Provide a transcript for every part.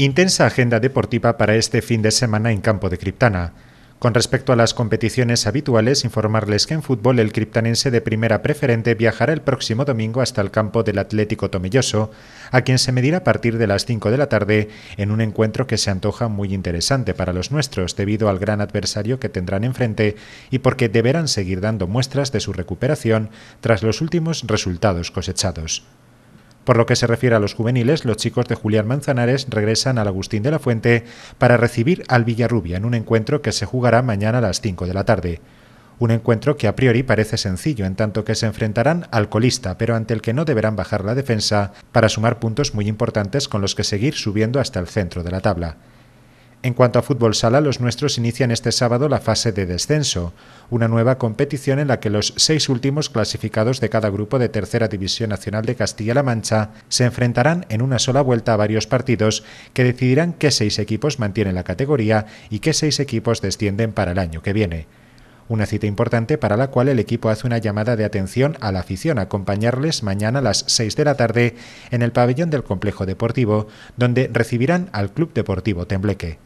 Intensa agenda deportiva para este fin de semana en campo de Criptana. Con respecto a las competiciones habituales, informarles que en fútbol el criptanense de primera preferente viajará el próximo domingo hasta el campo del Atlético Tomelloso, a quien se medirá a partir de las 5 de la tarde en un encuentro que se antoja muy interesante para los nuestros debido al gran adversario que tendrán enfrente y porque deberán seguir dando muestras de su recuperación tras los últimos resultados cosechados. Por lo que se refiere a los juveniles, los chicos de Julián Manzanares regresan al Agustín de la Fuente para recibir al Villarrubia en un encuentro que se jugará mañana a las 5 de la tarde. Un encuentro que a priori parece sencillo, en tanto que se enfrentarán al colista, pero ante el que no deberán bajar la defensa para sumar puntos muy importantes con los que seguir subiendo hasta el centro de la tabla. En cuanto a fútbol sala, los nuestros inician este sábado la fase de descenso, una nueva competición en la que los seis últimos clasificados de cada grupo de Tercera División Nacional de Castilla-La Mancha se enfrentarán en una sola vuelta a varios partidos que decidirán qué seis equipos mantienen la categoría y qué seis equipos descienden para el año que viene una cita importante para la cual el equipo hace una llamada de atención a la afición, a acompañarles mañana a las 6 de la tarde en el pabellón del complejo deportivo, donde recibirán al Club Deportivo Tembleque.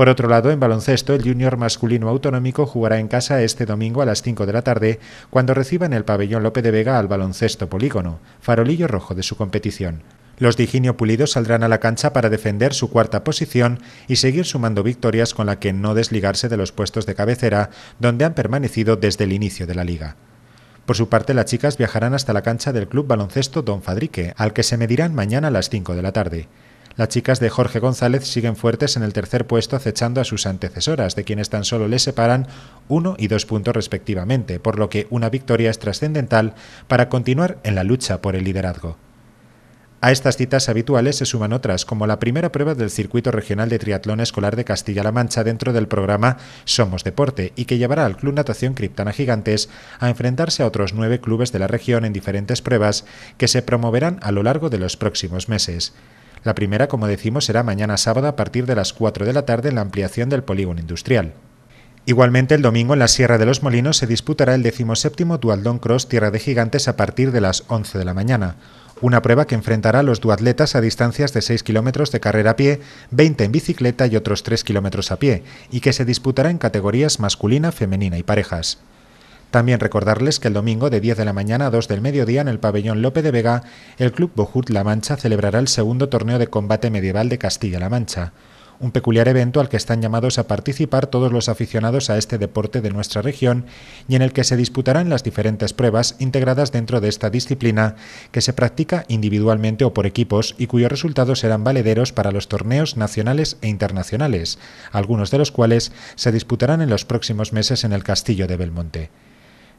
Por otro lado, en baloncesto, el Junior masculino autonómico jugará en casa este domingo a las 5 de la tarde, cuando reciba en el pabellón Lope de Vega al baloncesto polígono, farolillo rojo de su competición. Los diginio pulidos Pulido saldrán a la cancha para defender su cuarta posición y seguir sumando victorias con la que no desligarse de los puestos de cabecera, donde han permanecido desde el inicio de la liga. Por su parte, las chicas viajarán hasta la cancha del Club Baloncesto Don Fadrique, al que se medirán mañana a las 5 de la tarde. Las chicas de Jorge González siguen fuertes en el tercer puesto acechando a sus antecesoras, de quienes tan solo les separan uno y dos puntos respectivamente, por lo que una victoria es trascendental para continuar en la lucha por el liderazgo. A estas citas habituales se suman otras, como la primera prueba del Circuito Regional de Triatlón Escolar de Castilla-La Mancha dentro del programa Somos Deporte y que llevará al Club Natación Criptana Gigantes a enfrentarse a otros nueve clubes de la región en diferentes pruebas que se promoverán a lo largo de los próximos meses. La primera, como decimos, será mañana sábado a partir de las 4 de la tarde en la ampliación del polígono industrial. Igualmente, el domingo en la Sierra de los Molinos se disputará el 17 Dualdón Cross Tierra de Gigantes a partir de las 11 de la mañana, una prueba que enfrentará a los duatletas a distancias de 6 kilómetros de carrera a pie, 20 en bicicleta y otros 3 kilómetros a pie, y que se disputará en categorías masculina, femenina y parejas. También recordarles que el domingo de 10 de la mañana a 2 del mediodía en el pabellón Lope de Vega, el Club Bojut La Mancha celebrará el segundo torneo de combate medieval de Castilla-La Mancha, un peculiar evento al que están llamados a participar todos los aficionados a este deporte de nuestra región y en el que se disputarán las diferentes pruebas integradas dentro de esta disciplina que se practica individualmente o por equipos y cuyos resultados serán valederos para los torneos nacionales e internacionales, algunos de los cuales se disputarán en los próximos meses en el Castillo de Belmonte.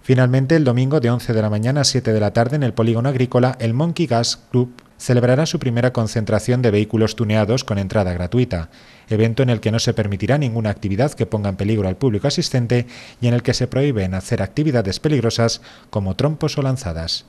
Finalmente, el domingo de 11 de la mañana a 7 de la tarde en el polígono agrícola, el Monkey Gas Club celebrará su primera concentración de vehículos tuneados con entrada gratuita, evento en el que no se permitirá ninguna actividad que ponga en peligro al público asistente y en el que se prohíben hacer actividades peligrosas como trompos o lanzadas.